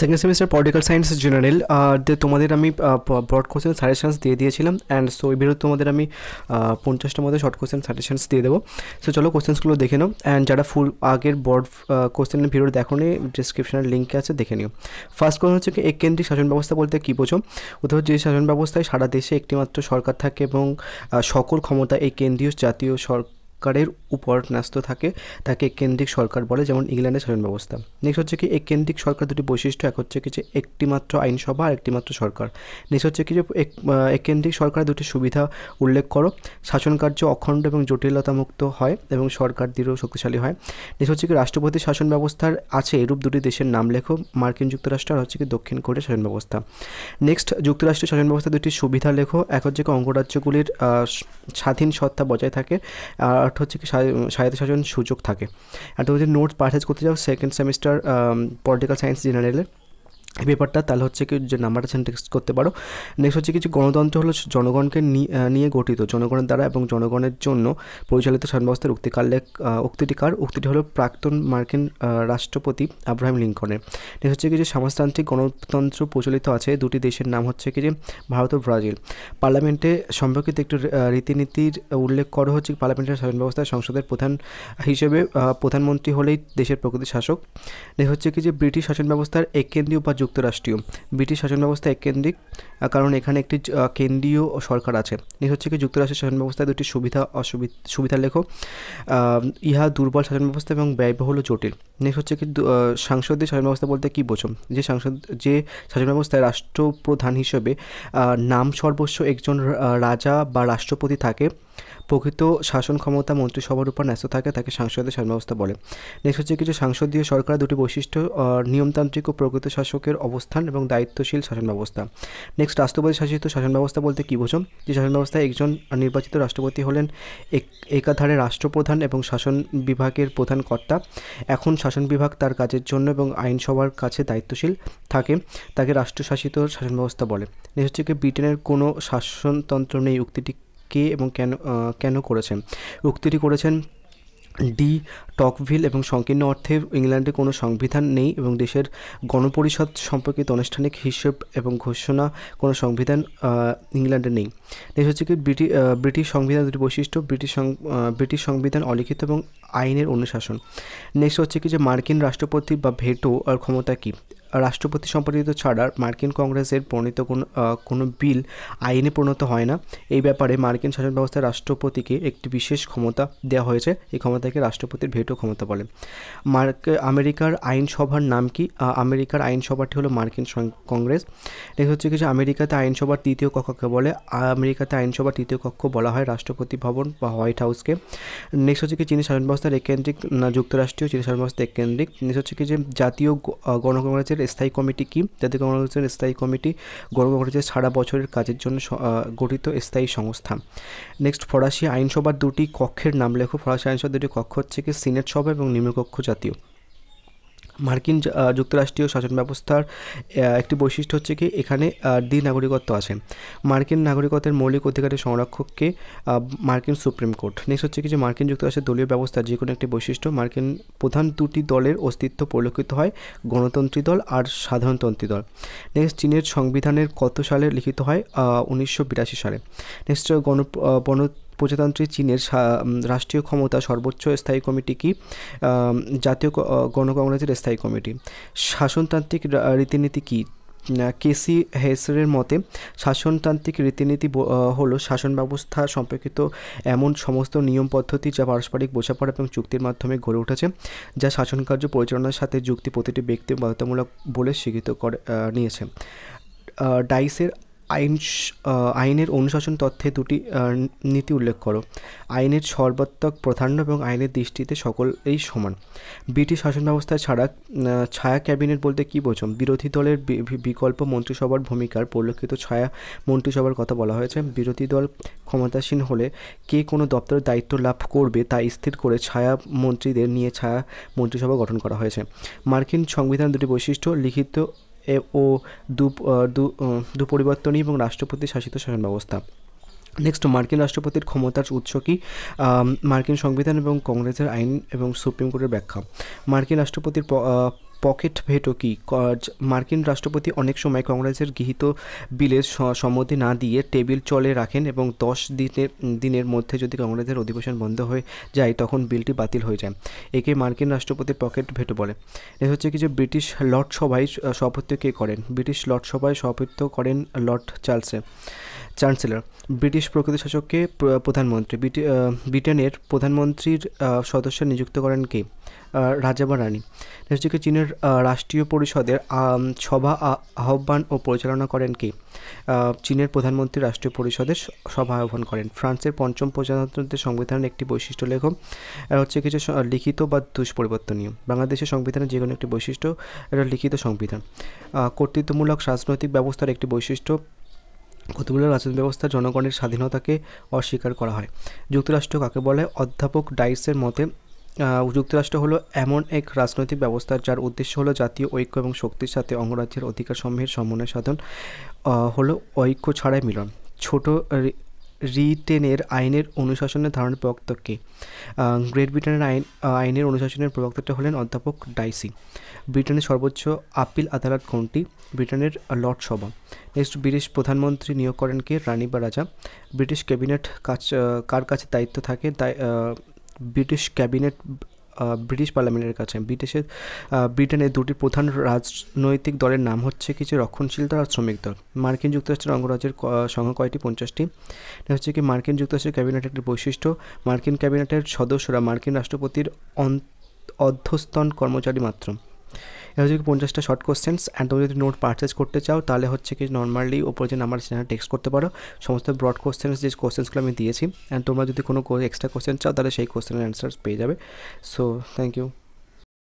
second semester political science general তোমাদের আমি broad question suggestions দিয়ে দিয়েছিলাম অ্যান্ড সো এই তোমাদের আমি পঞ্চাশটার মধ্যে শর্ট কোশ্চেন সাজেশনস দিয়ে দেবো সো চলো কোশ্চেন্সগুলো দেখে নাও অ্যান্ড যারা ফুল আগের ব্রড কোশ্চেনের ভিডিও দেখো নি ডিসক্রিপশনের লিঙ্কে আছে দেখে নিও ফার্স্ট কোশ্চেন হচ্ছে কি এক কেন্দ্রিক শাসন ব্যবস্থা বলতে কী বোঝো অথবা যে শাসন ব্যবস্থায় সারা দেশে একটিমাত্র সরকার থাকে এবং সকল ক্ষমতা এই কেন্দ্রীয় জাতীয় সরকার সরকারের উপর ন্যস্ত থাকে তাকে কেন্দ্রিক সরকার বলে যেমন ইংল্যান্ডের শাসন ব্যবস্থা নেক্সট হচ্ছে কি এই কেন্দ্রিক সরকার দুটি বৈশিষ্ট্য এক হচ্ছে কি যে একটি মাত্র আইনসভা আর একটি মাত্র সরকার নেক্সট হচ্ছে কি যে এক কেন্দ্রিক সরকার দুটি সুবিধা উল্লেখ করো শাসন কার্য অখণ্ড এবং জটিলতামুক্ত হয় এবং সরকার দৃঢ় শক্তিশালী হয় নেক্সট হচ্ছে কি রাষ্ট্রপতি শাসন ব্যবস্থার আছে এরূপ দুটি দেশের নাম লেখো মার্কিন যুক্তরাষ্ট্র আর হচ্ছে কি দক্ষিণ কোরিয়ার শাসন ব্যবস্থা নেক্সট যুক্তরাষ্ট্রের শাসন ব্যবস্থা দুটি সুবিধা লেখো এক হচ্ছে কি অঙ্গরাজ্যগুলির স্বাধীন সত্তা বজায় থাকে আর আরেকটা হচ্ছে কি স্বায়ত্তশাসন সুযোগ থাকে আর তুমি যদি নোটস পারচেজ করতে যাও সেকেন্ড সেমিস্টার পলিটিক্যাল সায়েন্স জেনারেলের এই ব্যাপারটা তাহলে হচ্ছে কি যে নাম্বারটা সেখানে টেক্সট করতে পারো নেক্সট হচ্ছে কিছু গণতন্ত্র হলো জনগণকে নিয়ে গঠিত জনগণের দ্বারা এবং জনগণের জন্য পরিচালিত উক্তিকার উক্তিকালে উক্তিটিকার উক্তিটি হলো প্রাক্তন মার্কিন রাষ্ট্রপতি আব্রাহিম লিঙ্কনের নেক্সট হচ্ছে কি যে সমাজতান্ত্রিক গণতন্ত্র প্রচলিত আছে দুটি দেশের নাম হচ্ছে কি যে ভারত ও ব্রাজিল পার্লামেন্টে সম্পর্কিত একটি রীতিনীতির উল্লেখ করা হচ্ছে পার্লামেন্টের শাসন ব্যবস্থায় সংসদের প্রধান হিসেবে প্রধানমন্ত্রী হলেই দেশের প্রকৃতি শাসক নেক্সট হচ্ছে কি যে ব্রিটিশ শাসন ব্যবস্থার কেন্দ্রীয় বা যুক্তরাষ্ট্রীয় ব্রিটিশ শাসন ব্যবস্থা এককেন্দ্রিক কারণ এখানে একটি কেন্দ্রীয় সরকার আছে নেক্সট হচ্ছে কি যুক্তরাষ্ট্রের শাসন ব্যবস্থায় দুটি সুবিধা অসুবিধা সুবিধা লেখ ইহা দুর্বল শাসন ব্যবস্থা এবং ব্যয়বহুল জটিল নেক্সট হচ্ছে কি সাংসদীয় শাসন ব্যবস্থা বলতে কী বোঝো যে সাংসদ যে শাসন ব্যবস্থায় রাষ্ট্রপ্রধান হিসেবে নাম সর্বস্ব একজন রাজা বা রাষ্ট্রপতি থাকে প্রকৃত শাসন ক্ষমতা মন্ত্রিসভার উপর ন্যস্ত থাকে তাকে সাংসদের ব্যবস্থা বলে নেক্সট হচ্ছে কিছু সাংসদীয় সরকার দুটি বৈশিষ্ট্য নিয়মতান্ত্রিক ও প্রকৃত শাসকের অবস্থান এবং দায়িত্বশীল শাসন ব্যবস্থা নেক্সট রাষ্ট্রপতি শাসিত শাসন ব্যবস্থা বলতে কী বোঝো যে শাসন ব্যবস্থায় একজন নির্বাচিত রাষ্ট্রপতি হলেন একাধারে রাষ্ট্রপ্রধান এবং শাসন বিভাগের প্রধান কর্তা এখন শাসন বিভাগ তার কাজের জন্য এবং আইনসভার কাছে দায়িত্বশীল থাকে তাকে রাষ্ট্রশাসিত শাসন ব্যবস্থা বলে নেক্সট হচ্ছে কি ব্রিটেনের কোনো শাসনতন্ত্র নেই উক্তিটি কে এবং কেন কেন করেছেন উক্তিটি করেছেন ডি টকভিল এবং সংকীর্ণ অর্থে ইংল্যান্ডে কোনো সংবিধান নেই এবং দেশের গণপরিষদ সম্পর্কিত আনুষ্ঠানিক হিসেব এবং ঘোষণা কোনো সংবিধান ইংল্যান্ডে নেই দেশ হচ্ছে কি ব্রিটি ব্রিটিশ সংবিধান দুটি বৈশিষ্ট্য ব্রিটিশ ব্রিটিশ সংবিধান অলিখিত এবং আইনের অনুশাসন নেক্সট হচ্ছে কি যে মার্কিন রাষ্ট্রপতি বা ভেটো আর ক্ষমতা কী রাষ্ট্রপতি সম্পাদিত ছাড়া মার্কিন কংগ্রেসের প্রণীত কোনো কোনো বিল আইনে পরিণত হয় না এই ব্যাপারে মার্কিন শাসন ব্যবস্থায় রাষ্ট্রপতিকে একটি বিশেষ ক্ষমতা দেওয়া হয়েছে এই ক্ষমতাকে রাষ্ট্রপতির ভেটো ক্ষমতা বলে মার্ক আমেরিকার আইনসভার নাম কি আমেরিকার আইনসভাটি হলো মার্কিন কংগ্রেস নেক্সট হচ্ছে কিছু আমেরিকাতে আইনসভার তৃতীয় কক্ষকে বলে আমেরিকাতে আইনসভার তৃতীয় কক্ষ বলা হয় রাষ্ট্রপতি ভবন বা হোয়াইট হাউসকে নেক্সট হচ্ছে কি চীনের শাসন ব্যবস্থার না যুক্তরাষ্ট্রীয় চীনের শাসন ব্যবস্থা এককেন্দ্রিক নেক্সট হচ্ছে কি যে জাতীয় গণকংগ্রেসের স্থায়ী কমিটি কি জাতীয় কংগ্রেসের স্থায়ী কমিটি গর্বঘটেছে সারা বছরের কাজের জন্য গঠিত স্থায়ী সংস্থা নেক্সট ফরাসি আইনসভার দুটি কক্ষের নাম লেখো ফরাসি আইনসভার দুটি কক্ষ হচ্ছে কি সিনেট সভা এবং নিম্নকক্ষ জাতীয় মার্কিন যুক্তরাষ্ট্রীয় শাসন ব্যবস্থার একটি বৈশিষ্ট্য হচ্ছে কি এখানে নাগরিকত্ব আছে মার্কিন নাগরিকত্বের মৌলিক অধিকারের সংরক্ষককে মার্কিন সুপ্রিম কোর্ট নেক্সট হচ্ছে কি যে মার্কিন যুক্তরাষ্ট্রের দলীয় ব্যবস্থা যে কোনো একটি বৈশিষ্ট্য মার্কিন প্রধান দুটি দলের অস্তিত্ব পরিলক্ষিত হয় গণতন্ত্রী দল আর সাধারণতন্ত্রী দল নেক্সট চীনের সংবিধানের কত সালে লিখিত হয় উনিশশো সালে নেক্সট গণ প্রজাতন্ত্রী চীনের রাষ্ট্রীয় ক্ষমতা সর্বোচ্চ স্থায়ী কমিটি কি জাতীয় গণকংগ্রেসের স্থায়ী কমিটি শাসনতান্ত্রিক রীতিনীতি কী কেসি হেসরের মতে শাসনতান্ত্রিক রীতিনীতি হলো শাসন ব্যবস্থা সম্পর্কিত এমন সমস্ত নিয়ম পদ্ধতি যা পারস্পরিক বোঝাপড়া এবং চুক্তির মাধ্যমে গড়ে উঠেছে যা শাসন কার্য পরিচালনার সাথে যুক্তি প্রতিটি ব্যক্তি বাধ্যতামূলক বলে স্বীকৃত করে নিয়েছে ডাইসের আইন আইনের অনুশাসন তথ্যে দুটি নীতি উল্লেখ করো আইনের সর্বাত্মক প্রাধান্য এবং আইনের দৃষ্টিতে সকলেই সমান ব্রিটিশ শাসন ব্যবস্থা ছাড়া ছায়া ক্যাবিনেট বলতে কী বোঝো বিরোধী দলের বিকল্প মন্ত্রিসভার ভূমিকার পরিলক্ষিত ছায়া মন্ত্রিসভার কথা বলা হয়েছে বিরোধী দল ক্ষমতাসীন হলে কে কোনো দপ্তরের দায়িত্ব লাভ করবে তা স্থির করে ছায়া মন্ত্রীদের নিয়ে ছায়া মন্ত্রিসভা গঠন করা হয়েছে মার্কিন সংবিধান দুটি বৈশিষ্ট্য লিখিত ও দু পরিবর্তনী এবং রাষ্ট্রপতি শাসিত শাসন ব্যবস্থা নেক্সট মার্কিন রাষ্ট্রপতির ক্ষমতার উৎস কি মার্কিন সংবিধান এবং কংগ্রেসের আইন এবং সুপ্রিম কোর্টের ব্যাখ্যা মার্কিন রাষ্ট্রপতির পকেট ভেটো কি মার্কিন রাষ্ট্রপতি অনেক সময় কংগ্রেসের গৃহীত বিলের সম্মতি না দিয়ে টেবিল চলে রাখেন এবং দশ দিনের দিনের মধ্যে যদি কংগ্রেসের অধিবেশন বন্ধ হয়ে যায় তখন বিলটি বাতিল হয়ে যায় একে মার্কিন রাষ্ট্রপতি পকেট ভেটো বলে এ হচ্ছে কি যে ব্রিটিশ লর্ড সভায় সভাপত্য কে করেন ব্রিটিশ লর্ড সভায় সভাপত্য করেন লর্ড চার্লসে চ্যান্সেলর ব্রিটিশ প্রকৃতি শাসককে প্রধানমন্ত্রী ব্রিটেনের প্রধানমন্ত্রীর সদস্য নিযুক্ত করেন কে রাজা বা রানী হচ্ছে চীনের রাষ্ট্রীয় পরিষদের সভা আহ্বান ও পরিচালনা করেন কে চীনের প্রধানমন্ত্রী রাষ্ট্রীয় পরিষদের সভা আহ্বান করেন ফ্রান্সের পঞ্চম প্রজাতন্ত্রের সংবিধানের একটি বৈশিষ্ট্য লেখ হচ্ছে কিছু লিখিত বা দুষ্পরিবর্তনীয় বাংলাদেশের সংবিধানের যে কোনো একটি বৈশিষ্ট্য এটা লিখিত সংবিধান কর্তৃত্বমূলক রাজনৈতিক ব্যবস্থার একটি বৈশিষ্ট্য কতগুলো রাজনৈতিক ব্যবস্থা জনগণের স্বাধীনতাকে অস্বীকার করা হয় যুক্তরাষ্ট্র কাকে বলে অধ্যাপক ডাইসের মতে যুক্তরাষ্ট্র হলো এমন এক রাজনৈতিক ব্যবস্থা যার উদ্দেশ্য হলো জাতীয় ঐক্য এবং শক্তির সাথে অঙ্গরাজ্যের অধিকার সমূহের সমন্বয় সাধন হলো ঐক্য ছাড়াই মিলন ছোট রিটেনের আইনের অনুশাসনের ধারণ প্রবক্তাকে গ্রেট ব্রিটেনের আইন আইনের অনুশাসনের প্রবক্তাটা হলেন অধ্যাপক ডাইসি ব্রিটেনের সর্বোচ্চ আপিল আদালত কোনটি ব্রিটেনের লর্ড সভা নেক্সট ব্রিটিশ প্রধানমন্ত্রী নিয়োগ করেন কে রানী বা রাজা ব্রিটিশ ক্যাবিনেট কাজ কার কাছে দায়িত্ব থাকে ব্রিটিশ ক্যাবিনেট ব্রিটিশ পার্লামেন্টের কাছে ব্রিটিশের ব্রিটেনের দুটি প্রধান রাজনৈতিক দলের নাম হচ্ছে কিছু রক্ষণশীল দল আর শ্রমিক দল মার্কিন যুক্তরাষ্ট্রের অঙ্গরাজ্যের সংখ্যা কয়টি পঞ্চাশটি হচ্ছে কি মার্কিন যুক্তরাষ্ট্রের ক্যাবিনেটের একটি বৈশিষ্ট্য মার্কিন ক্যাবিনেটের সদস্যরা মার্কিন রাষ্ট্রপতির অধ্যস্তন কর্মচারী মাত্র এবার যদি পঞ্চাশটা শর্ট কোশ্চেন্স অ্যান্ড তুমি যদি নোট পারচেস করতে চাও তাহলে হচ্ছে কি নর্মালি ওপরে যে নাম্বার সেখানে টেক্সট করতে পারো সমস্ত ব্রড কোশ্চেন্স যে কোশ্চেন্সগুলো আমি দিয়েছি অ্যান্ড তোমরা যদি কোনো এক্সট্রা কোশ্চেন চাও তাহলে সেই কোশ্চেনের অ্যান্সার পেয়ে যাবে সো থ্যাংক ইউ